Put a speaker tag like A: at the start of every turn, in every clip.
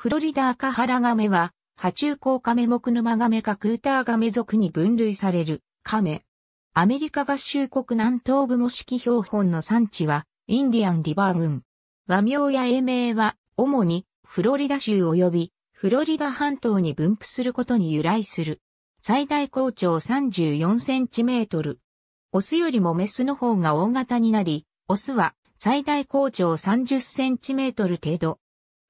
A: フロリダアカハラガメは、爬虫港カメ目沼ガメかクーターガメ属に分類されるカメ。アメリカ合衆国南東部模式標本の産地は、インディアンリバー群。和名や英名は、主に、フロリダ州及び、フロリダ半島に分布することに由来する。最大高長34センチメートル。オスよりもメスの方が大型になり、オスは最大高長30センチメートル程度。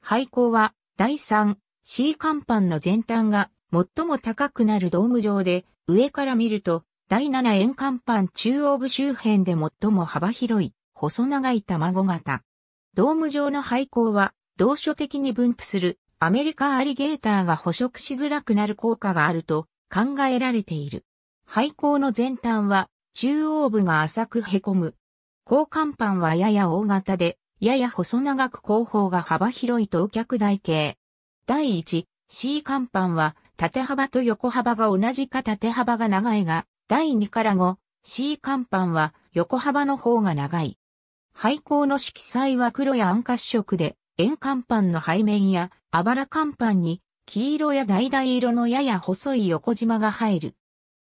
A: 廃校は第 3C 甲板の前端が最も高くなるドーム上で、上から見ると、第7円甲板中央部周辺で最も幅広い、細長い卵型。ドーム上の廃校は、同所的に分布するアメリカアリゲーターが捕食しづらくなる効果があると考えられている。廃校の前端は中央部が浅く凹む。高甲板はやや大型でやや細長く後方が幅広い等脚台形。第1、C 甲板は、縦幅と横幅が同じか縦幅が長いが、第2から5、C 甲板は、横幅の方が長い。廃校の色彩は黒や暗褐色で、円甲板の背面や、あばら甲板に、黄色や橙色のやや細い横縞が入る。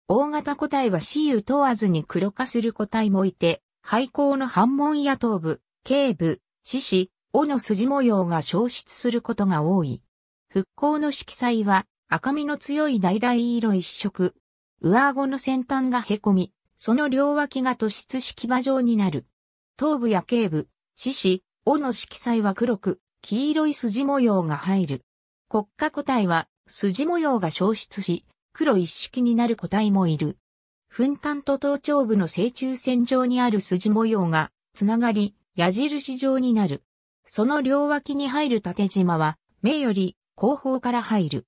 A: 大型個体は c。u 問わずに黒化する個体もいて、廃校の反門や頭部、頸部、獅子、尾の筋模様が消失することが多い。復興の色彩は赤みの強い橙色一色。上顎の先端がへこみ、その両脇が突出式場状になる。頭部や頸部、獅子、尾の色彩は黒く、黄色い筋模様が入る。骨下個体は筋模様が消失し、黒一色になる個体もいる。粉炭と頭頂部の正中線上にある筋模様がつながり、矢印状になる。その両脇に入る縦縞は、目より後方から入る。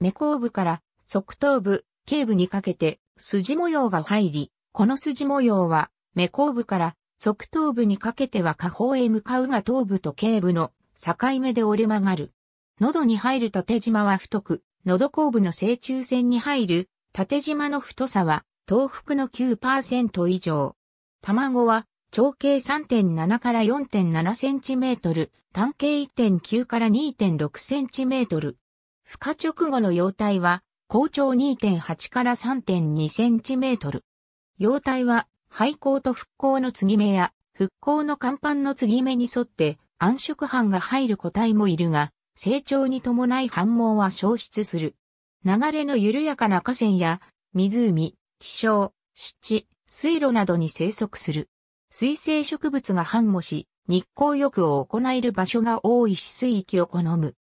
A: 目後部から側頭部、頸部にかけて筋模様が入り、この筋模様は、目後部から側頭部にかけては下方へ向かうが頭部と頸部の境目で折れ曲がる。喉に入る縦縞は太く、喉後部の正中線に入る縦縞の太さは、東腹の9%以上。卵は長径3.7から4.7センチメートル、単径1.9から2.6センチメートル。孵化直後の幼体は、高長2.8から3.2センチメートル。幼体は、廃校と復興の継ぎ目や、復興の甲板の継ぎ目に沿って、暗色斑が入る個体もいるが、成長に伴い反毛は消失する。流れの緩やかな河川や、湖、地床、湿地、水路などに生息する。水生植物が繁茂し、日光浴を行える場所が多い死水域を好む。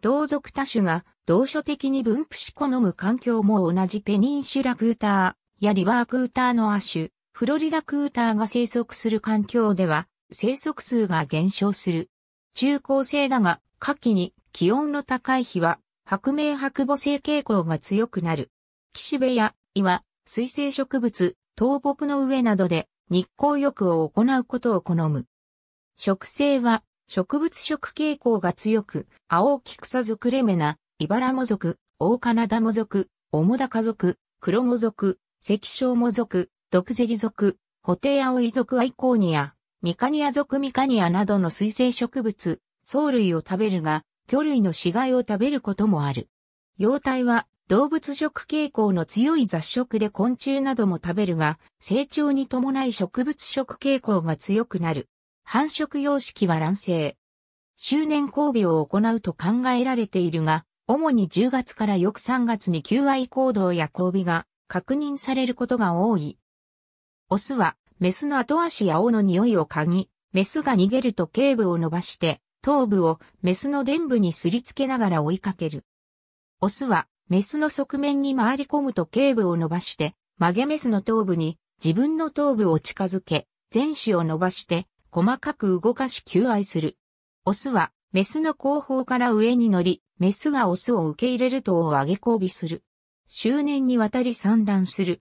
A: 同族多種が同所的に分布し好む環境も同じペニンシュラクーターやリバークーターの亜種、フロリダクーターが生息する環境では生息数が減少する。中高生だが、夏季に気温の高い日は白明白母性傾向が強くなる。岸辺や岩、水生植物、倒木の上などで日光浴を行うことを好む。植生は植物食傾向が強く、青木草属レメナ、イバラモ属、オオカナダモ属、オモダカ属、ロモ属、ョウモ属、クゼリ属、ホテイアオイ属アイコーニア、ミカニア属ミカニアなどの水生植物、藻類を食べるが、魚類の死骸を食べることもある。幼体は動物食傾向の強い雑食で昆虫なども食べるが、成長に伴い植物食傾向が強くなる。繁殖様式は卵生。周年交尾を行うと考えられているが、主に10月から翌3月に求愛行動や交尾が確認されることが多い。オスは、メスの後足や尾の匂いを嗅ぎ、メスが逃げると頸部を伸ばして、頭部をメスの臀部にすりつけながら追いかける。オスはメスの側面に回り込むと頸部を伸ばして、曲げメスの頭部に自分の頭部を近づけ、前肢を伸ばして、細かく動かし求愛する。オスは、メスの後方から上に乗り、メスがオスを受け入れるとを上げ交尾する。周年にわたり産卵する。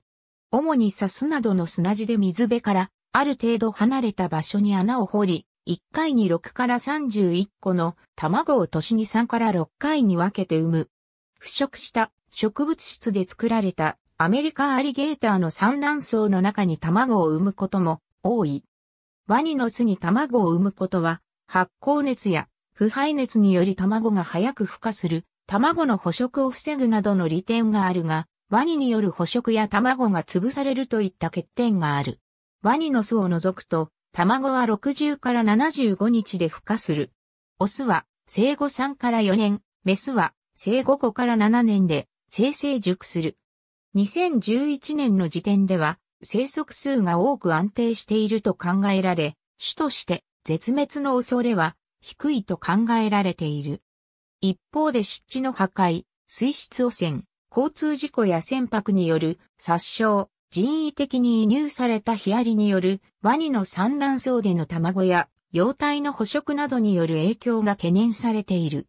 A: 主にサスなどの砂地で水辺から、ある程度離れた場所に穴を掘り、1回に6から31個の卵を年に3から6回に分けて産む。腐食した植物質で作られたアメリカアリゲーターの産卵層の中に卵を産むことも多い。ワニの巣に卵を産むことは発酵熱や腐敗熱により卵が早く孵化する卵の捕食を防ぐなどの利点があるが、ワニによる捕食や卵が潰されるといった欠点がある。ワニの巣を除くと、卵は60から75日で孵化する。オスは生後3から4年、メスは生5から7年で生成熟する。2011年の時点では生息数が多く安定していると考えられ、種として絶滅の恐れは低いと考えられている。一方で湿地の破壊、水質汚染、交通事故や船舶による殺傷、人為的に移入されたヒアリによるワニの産卵層での卵や幼体の捕食などによる影響が懸念されている。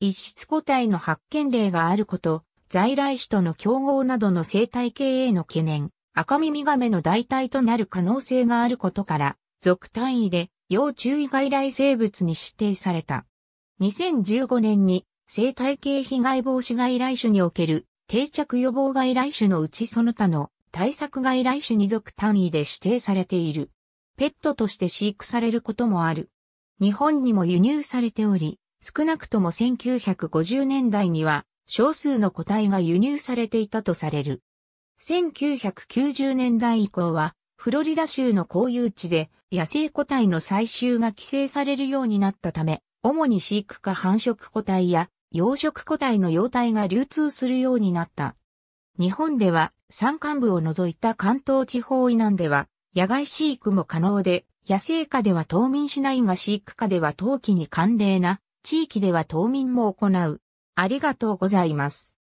A: 一質個体の発見例があること、在来種との競合などの生態系への懸念、赤耳メの代替となる可能性があることから、属単位で要注意外来生物に指定された。2015年に生態系被害防止外来種における定着予防外来種のうちその他の対策外来種に属単位で指定されている。ペットとして飼育されることもある。日本にも輸入されており、少なくとも1950年代には少数の個体が輸入されていたとされる。1990年代以降は、フロリダ州の公有地で野生個体の採集が規制されるようになったため、主に飼育か繁殖個体や養殖個体の様態が流通するようになった。日本では山間部を除いた関東地方以南では野外飼育も可能で、野生下では冬眠しないが飼育下では冬季に寒冷な地域では冬眠も行う。ありがとうございます。